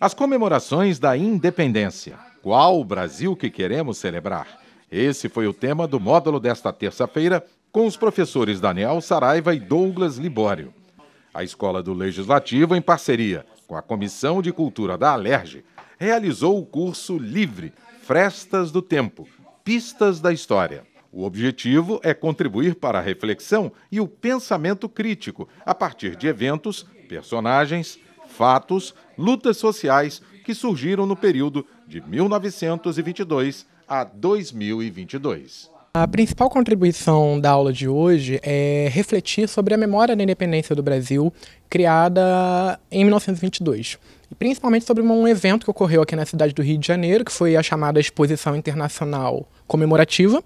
As comemorações da independência. Qual o Brasil que queremos celebrar? Esse foi o tema do módulo desta terça-feira com os professores Daniel Saraiva e Douglas Libório. A Escola do Legislativo, em parceria com a Comissão de Cultura da Alerj, realizou o curso livre Frestas do Tempo, Pistas da História. O objetivo é contribuir para a reflexão e o pensamento crítico a partir de eventos, personagens, fatos, lutas sociais que surgiram no período de 1922 a 2022. A principal contribuição da aula de hoje é refletir sobre a memória da independência do Brasil criada em 1922. E principalmente sobre um evento que ocorreu aqui na cidade do Rio de Janeiro, que foi a chamada Exposição Internacional Comemorativa.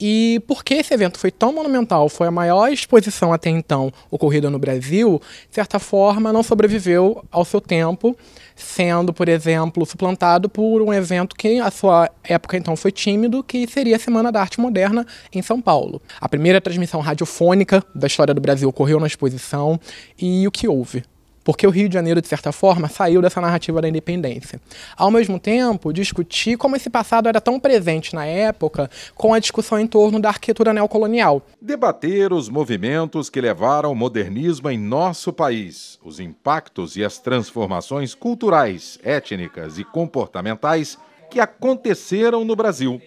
E porque esse evento foi tão monumental, foi a maior exposição até então ocorrida no Brasil, de certa forma não sobreviveu ao seu tempo, sendo, por exemplo, suplantado por um evento que a sua época então foi tímido, que seria a Semana da Arte Moderna em São Paulo. A primeira transmissão radiofônica da história do Brasil ocorreu na exposição, e o que que houve. Porque o Rio de Janeiro, de certa forma, saiu dessa narrativa da independência. Ao mesmo tempo, discutir como esse passado era tão presente na época com a discussão em torno da arquitetura neocolonial. Debater os movimentos que levaram o modernismo em nosso país, os impactos e as transformações culturais, étnicas e comportamentais que aconteceram no Brasil.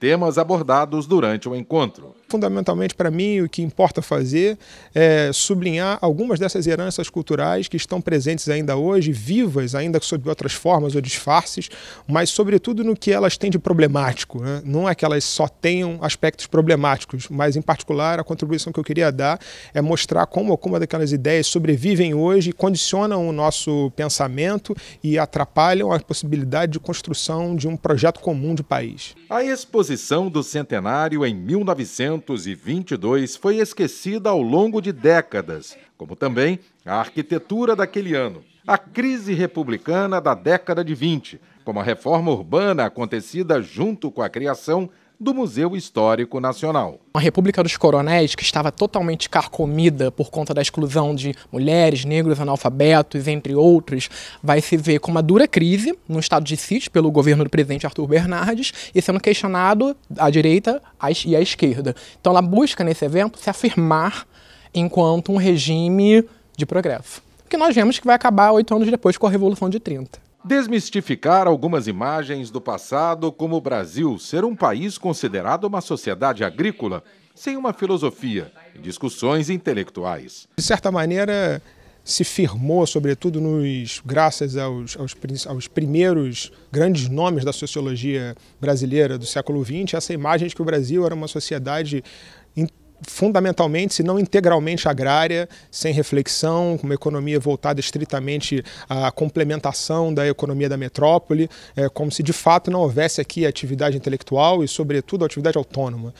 Temas abordados durante o encontro fundamentalmente para mim o que importa fazer é sublinhar algumas dessas heranças culturais que estão presentes ainda hoje, vivas ainda sob outras formas ou disfarces, mas sobretudo no que elas têm de problemático. Né? Não é que elas só tenham aspectos problemáticos, mas em particular a contribuição que eu queria dar é mostrar como alguma daquelas ideias sobrevivem hoje, condicionam o nosso pensamento e atrapalham a possibilidade de construção de um projeto comum de país. A exposição do centenário em 1900 1922 foi esquecida ao longo de décadas, como também a arquitetura daquele ano. A crise republicana da década de 20, como a reforma urbana acontecida junto com a criação do Museu Histórico Nacional. A República dos Coronéis, que estava totalmente carcomida por conta da exclusão de mulheres, negros, analfabetos, entre outros, vai se ver com uma dura crise no estado de sítio pelo governo do presidente Arthur Bernardes e sendo questionado à direita e à esquerda. Então ela busca nesse evento se afirmar enquanto um regime de progresso. O que nós vemos que vai acabar oito anos depois com a Revolução de 30 desmistificar algumas imagens do passado, como o Brasil ser um país considerado uma sociedade agrícola, sem uma filosofia e discussões intelectuais. De certa maneira, se firmou, sobretudo nos graças aos, aos, aos, primeiros grandes nomes da sociologia brasileira do século XX, essa imagem de que o Brasil era uma sociedade fundamentalmente, se não integralmente agrária, sem reflexão, com uma economia voltada estritamente à complementação da economia da metrópole, é, como se de fato não houvesse aqui atividade intelectual e, sobretudo, atividade autônoma.